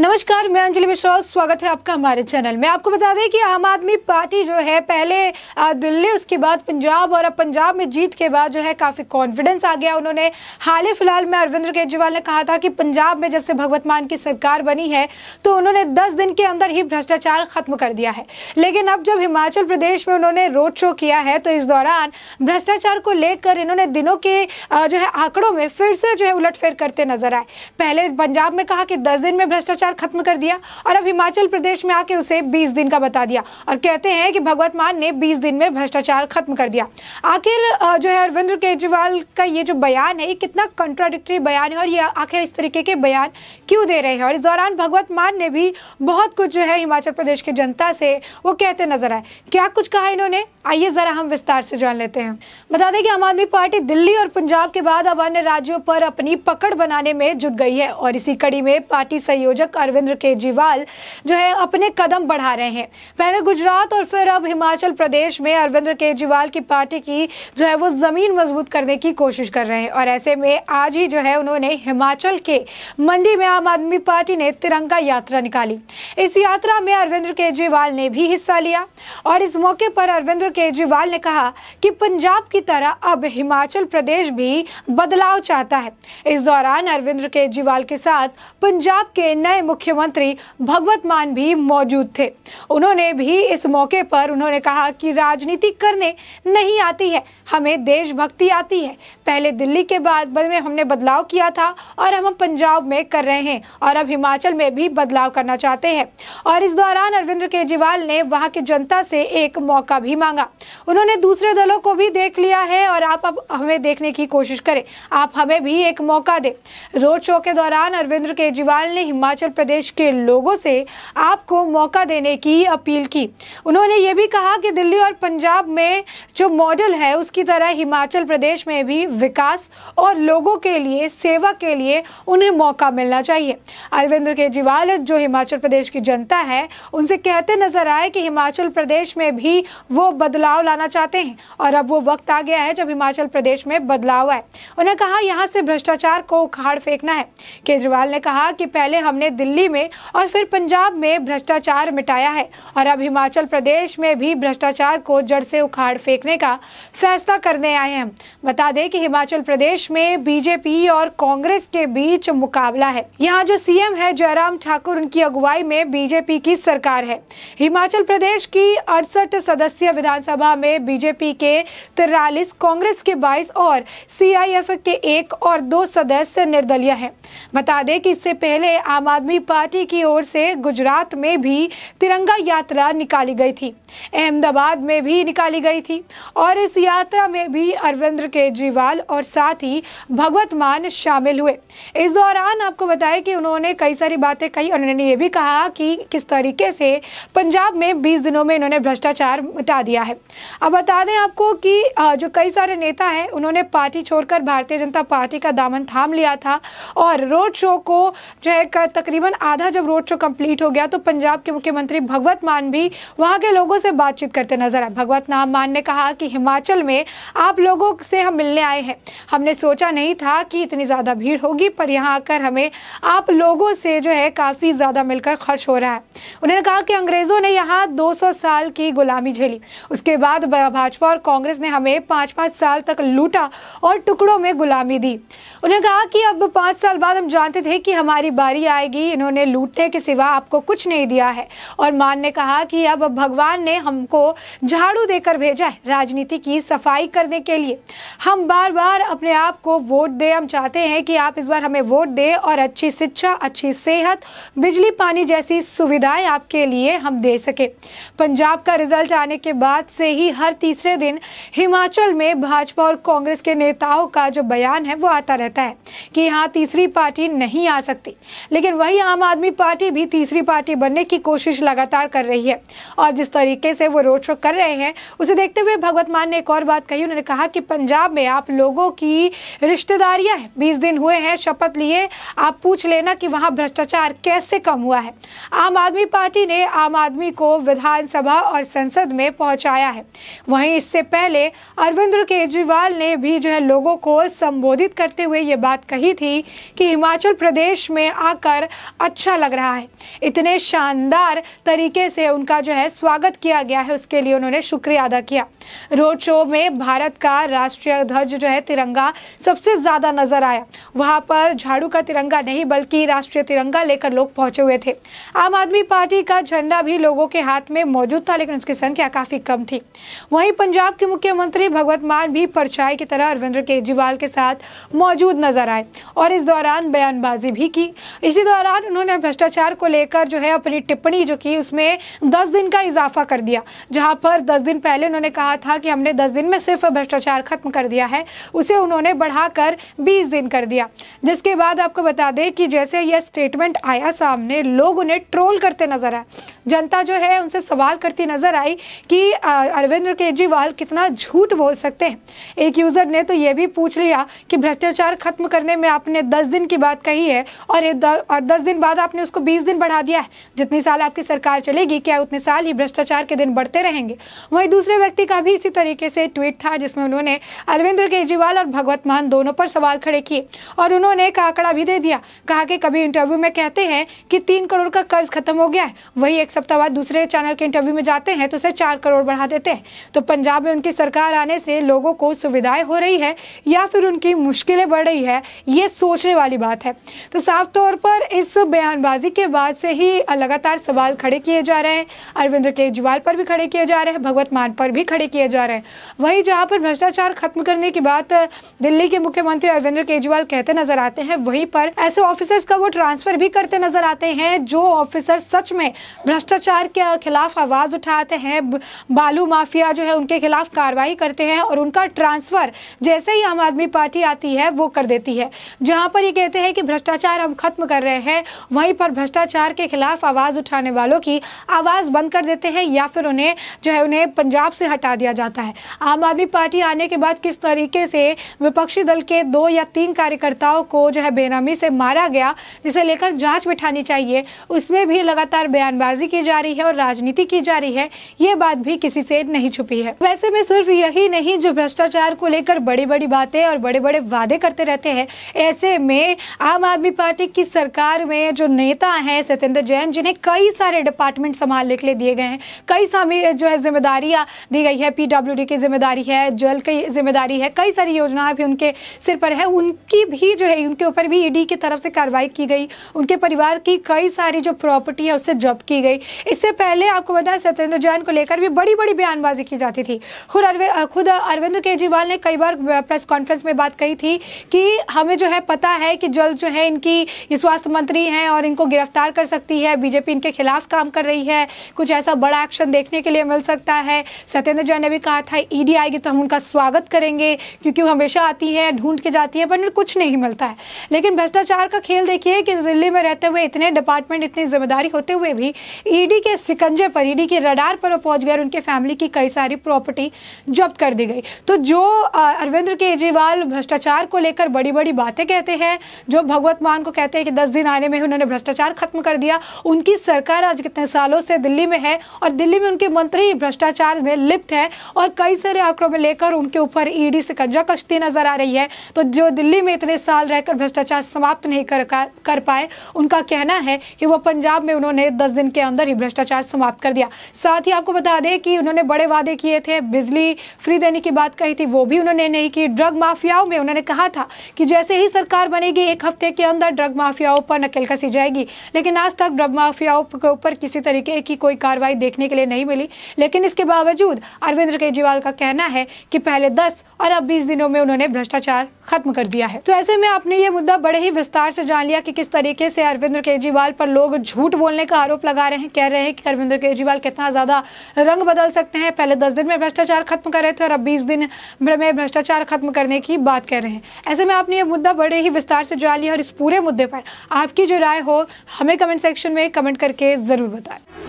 नमस्कार मैं अंजलि मिश्रा स्वागत है आपका हमारे चैनल में आपको बता दें कि आम आदमी पार्टी जो है पहले दिल्ली उसके बाद पंजाब और अब पंजाब में जीत के बाद जो है काफ़ी कॉन्फिडेंस आ गया उन्होंने हाल ही फिलहाल में अरविंद केजरीवाल ने कहा था कि पंजाब में जब से भगवत मान की सरकार बनी है तो उन्होंने दस दिन के अंदर ही भ्रष्टाचार खत्म कर दिया है लेकिन अब जब हिमाचल प्रदेश में उन्होंने रोड शो किया है तो इस दौरान भ्रष्टाचार को लेकर इन्होंने दिनों के जो है आंकड़ों में फिर से जो है उलटफेर करते नजर आए पहले पंजाब में कहा कि दस दिन में भ्रष्टाचार भ्रष्टाचार खत्म कर दिया और अब हिमाचल प्रदेश में आके उसे 20 दिन का बता दिया और कहते हैं कि भगवत मान ने 20 दिन में भ्रष्टाचार खत्म कर दिया आखिर जो है अरविंद केजरीवाल का ये जो बयान है ये कितना कंट्राडिक्टरी बयान है और ये आखिर इस तरीके के बयान क्यों दे रहे हैं और इस दौरान भगवत मान ने भी बहुत कुछ जो है हिमाचल प्रदेश की जनता से वो कहते नजर आए क्या कुछ कहा इन्होंने आइए जरा हम विस्तार से जान लेते हैं बता दें कि आम आदमी पार्टी दिल्ली और पंजाब के बाद अब अन्य राज्यों पर अपनी पकड़ बनाने में जुट गई है और इसी कड़ी में पार्टी संयोजक अरविंद केजरीवाल जो है अपने कदम बढ़ा रहे हैं पहले गुजरात और फिर अब हिमाचल प्रदेश में अरविंद केजरीवाल की पार्टी की जो है वो जमीन मजबूत करने की कोशिश कर रहे हैं और ऐसे में आज ही जो है उन्होंने हिमाचल के मंडी में आम आदमी पार्टी ने तिरंगा यात्रा निकाली इस यात्रा में अरविंद केजरीवाल ने भी हिस्सा लिया और इस मौके पर अरविंद केजरीवाल ने कहा कि पंजाब की तरह अब हिमाचल प्रदेश भी बदलाव चाहता है इस दौरान अरविंद केजरीवाल के साथ पंजाब के नए मुख्यमंत्री भगवत मान भी मौजूद थे उन्होंने भी इस मौके पर उन्होंने कहा कि राजनीति करने नहीं आती है हमें देशभक्ति आती है पहले दिल्ली के बाद में हमने बदलाव किया था और हम पंजाब में कर रहे हैं और अब हिमाचल में भी बदलाव करना चाहते हैं और इस दौरान अरविंद केजरीवाल ने वहाँ की जनता से एक मौका भी मांगा उन्होंने दूसरे दलों को भी देख लिया है और आप अब हमें देखने की कोशिश करें आप हमें भी एक मौका दें रोड शो के दौरान अरविंद केजरीवाल ने हिमाचल प्रदेश के लोगों से आपको मौका देने की अपील की उन्होंने ये भी कहा कि दिल्ली और पंजाब में जो मॉडल है उसकी तरह हिमाचल प्रदेश में भी विकास और लोगों के लिए सेवा के लिए उन्हें मौका मिलना चाहिए अरविंद केजरीवाल जो हिमाचल प्रदेश की जनता है उनसे कहते नजर आए कि हिमाचल प्रदेश में भी वो बदलाव लाना चाहते हैं और अब वो वक्त आ गया है जब हिमाचल प्रदेश में बदलाव आए उन्हें कहा यहाँ से भ्रष्टाचार को उखाड़ फेंकना है केजरीवाल ने कहा कि पहले हमने दिल्ली दिल्ली में और फिर पंजाब में भ्रष्टाचार मिटाया है और अब हिमाचल प्रदेश में भी भ्रष्टाचार को जड़ से उखाड़ फेंकने का फैसला करने आए हैं बता दें कि हिमाचल प्रदेश में बीजेपी और कांग्रेस के बीच मुकाबला है यहाँ जो सीएम है जयराम ठाकुर उनकी अगुवाई में बीजेपी की सरकार है हिमाचल प्रदेश की अड़सठ सदस्यीय विधानसभा में बीजेपी के तिरालीस कांग्रेस के बाईस और सीआईएफ के एक और दो सदस्य निर्दलीय हैं बता दें कि इससे पहले आम आदमी की पार्टी की ओर से गुजरात में भी तिरंगा यात्रा निकाली गई थी अहमदाबाद में भी निकाली गई थी और इस यात्रा में भी अरविंद केजरीवाल और साथ ही भगवत मान शामिल हुए इस दौरान आपको बताया कि उन्होंने कई सारी बातें कही और उन्होंने ये भी कहा कि किस तरीके से पंजाब में बीस दिनों में इन्होंने भ्रष्टाचार मिटा दिया है अब बता दें आपको कि जो कई सारे नेता हैं उन्होंने पार्टी छोड़कर भारतीय जनता पार्टी का दामन थाम लिया था और रोड शो को जो है तकरीबन तकरीबन आधा जब रोड शो कम्प्लीट हो गया तो पंजाब के मुख्यमंत्री भगवत मान भी वहाँ के लोगों से बातचीत करते नजर आए भगवत नाम मान ने कहा कि हिमाचल में आप लोगों से हम मिलने आए हैं हमने सोचा नहीं था कि इतनी ज़्यादा भीड़ होगी पर यहाँ आकर हमें आप लोगों से जो है काफ़ी ज़्यादा मिलकर खर्च हो रहा है उन्होंने कहा कि अंग्रेज़ों ने यहाँ 200 साल की गुलामी झेली उसके बाद भाजपा और कांग्रेस ने हमें पाँच पाँच साल तक लूटा और टुकड़ों में गुलामी दी उन्होंने कहा कि अब पाँच साल बाद हम जानते थे कि हमारी बारी आएगी इन्होंने लूटने के सिवा आपको कुछ नहीं दिया है और मान ने कहा कि अब भगवान ने हमको झाड़ू देकर भेजा है राजनीति की सफाई करने के लिए हम बार बार अपने आप को वोट दे हम चाहते हैं कि आप इस बार हमें वोट दे और अच्छी शिक्षा अच्छी सेहत बिजली पानी जैसी सुविधाएं आपके लिए हम दे सके पंजाब का रिजल्ट आने के बाद से ही हर तीसरे दिन हिमाचल में भाजपा और कांग्रेस के नेताओं का जो बयान है वो आता रहता है कि यहाँ तीसरी पार्टी नहीं आ सकती लेकिन वही वहीं आम आदमी पार्टी भी तीसरी पार्टी बनने की कोशिश लगातार कर रही है और जिस तरीके से वो रोड शो कर रहे हैं उसे देखते हुए भगवत मान ने एक और बात कही उन्होंने कहा कि पंजाब में आप लोगों की रिश्तेदारियां हैं बीस दिन हुए हैं शपथ लिए आप पूछ लेना कि वहां भ्रष्टाचार कैसे कम हुआ है आम आदमी पार्टी ने आम आदमी को विधानसभा और संसद में पहुंचाया है वहीं इससे पहले अरविंद केजरीवाल ने भी जो है लोगों को संबोधित करते हुए ये बात कही थी कि हिमाचल प्रदेश में आकर अच्छा लग रहा है इतने शानदार तरीके से उनका जो है स्वागत किया गया है उसके लिए उन्होंने शुक्रिया अदा किया रोड शो में भारत का राष्ट्रीय ध्वज जो है तिरंगा सबसे ज़्यादा नजर आया वहां पर झाड़ू का तिरंगा नहीं बल्कि राष्ट्रीय तिरंगा लेकर लोग पहुंचे हुए थे आम आदमी पार्टी का झंडा भी लोगों के हाथ में मौजूद था लेकिन उसकी संख्या काफ़ी कम थी वहीं पंजाब के मुख्यमंत्री भगवत मान भी परछाई की तरह अरविंद केजरीवाल के साथ मौजूद नजर आए और इस दौरान बयानबाजी भी की इसी दौरान बाद उन्होंने भ्रष्टाचार को लेकर जो है अपनी टिप्पणी जो की उसमें दस दिन का इजाफा कर दिया जहां पर दस दिन पहले उन्होंने कहा था कि हमने दस दिन में सिर्फ भ्रष्टाचार खत्म कर दिया है उसे उन्होंने बढ़ाकर बीस दिन कर दिया जिसके बाद आपको बता दें कि जैसे यह स्टेटमेंट आया सामने लोग उन्हें ट्रोल करते नजर आए जनता जो है उनसे सवाल करती नजर आई कि अरविंद केजरीवाल कितना झूठ बोल सकते हैं एक यूजर ने तो यह भी पूछ लिया कि भ्रष्टाचार खत्म करने में आपने दस दिन की बात कही है और और दस दिन बाद आपने उसको 20 दिन बढ़ा दिया है जितने साल आपकी सरकार चलेगी क्या उतने साल ही भ्रष्टाचार के दिन बढ़ते रहेंगे वहीं दूसरे व्यक्ति का भी इसी तरीके से ट्वीट था जिसमें उन्होंने अरविंद केजरीवाल और भगवत मान दोनों पर सवाल खड़े किए और उन्होंने एक आंकड़ा भी दे दिया कहा कि कभी इंटरव्यू में कहते हैं कि तीन करोड़ का कर्ज खत्म हो गया है वही एक सप्ताह बाद दूसरे चैनल के इंटरव्यू में जाते हैं तो उसे चार करोड़ बढ़ा देते हैं तो पंजाब में उनकी सरकार आने से लोगों को सुविधाएं हो रही है या फिर उनकी मुश्किलें बढ़ रही है ये सोचने वाली बात है तो साफ तौर पर इस बयानबाजी के बाद से ही लगातार सवाल खड़े किए जा रहे हैं अरविंद केजरीवाल पर भी खड़े किए जा रहे हैं भगवत मान पर भी खड़े किए जा रहे हैं वहीं जहां पर भ्रष्टाचार खत्म करने की बात दिल्ली के मुख्यमंत्री अरविंद केजरीवाल कहते नजर आते हैं वहीं पर ऐसे ऑफिसर्स का वो ट्रांसफर भी करते नजर आते हैं जो ऑफिसर सच में भ्रष्टाचार के खिलाफ आवाज उठाते हैं बालू माफिया जो है उनके खिलाफ कार्रवाई करते हैं और उनका ट्रांसफर जैसे ही आम आदमी पार्टी आती है वो कर देती है जहां पर ये कहते हैं कि भ्रष्टाचार हम खत्म कर रहे हैं वहीं पर भ्रष्टाचार के खिलाफ आवाज़ उठाने वालों की आवाज़ बंद कर देते हैं या फिर उन्हें जो है उन्हें पंजाब से हटा दिया जाता है आम आदमी पार्टी आने के बाद किस तरीके से विपक्षी दल के दो या तीन कार्यकर्ताओं को जो है बेनामी से मारा गया जिसे लेकर जांच बिठानी चाहिए उसमें भी लगातार बयानबाजी की जा रही है और राजनीति की जा रही है ये बात भी किसी से नहीं छुपी है वैसे में सिर्फ यही नहीं जो भ्रष्टाचार को लेकर बड़ी बड़ी बातें और बड़े बड़े वादे करते रहते हैं ऐसे में आम आदमी पार्टी की सरकार में में जो नेता हैं सत्येंद्र जैन जिन्हें कई सारे डिपार्टमेंट संभालने के लिए दिए गए हैं कई सारी जो है जिम्मेदारियाँ दी गई है पीडब्ल्यूडी की जिम्मेदारी है जल की जिम्मेदारी है कई सारी योजनाएं भी उनके सिर पर है उनकी भी जो है उनके ऊपर भी ईडी e की तरफ से कार्रवाई की गई उनके परिवार की कई सारी जो प्रॉपर्टी है उससे जब्त की गई इससे पहले आपको बताया सत्येंद्र जैन को लेकर भी बड़ी बड़ी बयानबाजी की जाती थी खुद अरविंद खुद अरविंद केजरीवाल ने कई बार प्रेस कॉन्फ्रेंस में बात कही थी कि हमें जो है पता है कि जल्द जो है इनकी स्वास्थ्य मंत्री खड़ी हैं और इनको गिरफ्तार कर सकती है बीजेपी इनके खिलाफ काम कर रही है कुछ ऐसा बड़ा एक्शन देखने के लिए मिल सकता है सत्येंद्र जैन ने भी कहा था ईडी आएगी तो हम उनका स्वागत करेंगे क्योंकि वो हमेशा आती है ढूंढ के जाती है पर कुछ नहीं मिलता है लेकिन भ्रष्टाचार का खेल देखिए कि दिल्ली में रहते हुए इतने डिपार्टमेंट इतनी जिम्मेदारी होते हुए भी ईडी के सिकंजे पर ईडी के रडार पर पहुंच गए और उनके फैमिली की कई सारी प्रॉपर्टी जब्त कर दी गई तो जो अरविंद केजरीवाल भ्रष्टाचार को लेकर बड़ी बड़ी बातें कहते हैं जो भगवत मान को कहते हैं कि दस दिन आने मामले में उन्होंने भ्रष्टाचार खत्म कर दिया उनकी सरकार आज कितने सालों से दिल्ली में है और दिल्ली में उनके मंत्री भ्रष्टाचार में लिप्त है और कई सारे आंकड़ों में लेकर उनके ऊपर ईडी e से कंजा कश्ती नजर आ रही है तो जो दिल्ली में इतने साल रहकर भ्रष्टाचार समाप्त नहीं कर, कर पाए उनका कहना है कि वो पंजाब में उन्होंने दस दिन के अंदर ही भ्रष्टाचार समाप्त कर दिया साथ ही आपको बता दें कि उन्होंने बड़े वादे किए थे बिजली फ्री देने की बात कही थी वो भी उन्होंने नहीं की ड्रग माफियाओं में उन्होंने कहा था कि जैसे ही सरकार बनेगी एक हफ्ते के अंदर ड्रग माफियाओं पर तल कसी जाएगी लेकिन आज तक ड्रग माफियाओं के ऊपर किसी तरीके की कोई कार्रवाई देखने के लिए नहीं मिली लेकिन इसके बावजूद अरविंद केजरीवाल का कहना है कि पहले दस और अब बीस दिनों में उन्होंने भ्रष्टाचार खत्म कर दिया है तो ऐसे में आपने ये मुद्दा बड़े ही विस्तार से जान लिया कि किस तरीके से अरविंद केजरीवाल पर लोग झूठ बोलने का आरोप लगा रहे हैं कह रहे हैं कि अरविंद केजरीवाल कितना ज्यादा रंग बदल सकते हैं पहले दस दिन में भ्रष्टाचार खत्म कर रहे थे और अब बीस दिन में भ्रष्टाचार खत्म करने की बात कर रहे हैं ऐसे में आपने ये मुद्दा बड़े ही विस्तार से जान लिया और इस पूरे मुद्दे पर आपकी जो राय हो हमें कमेंट सेक्शन में कमेंट करके ज़रूर बताएं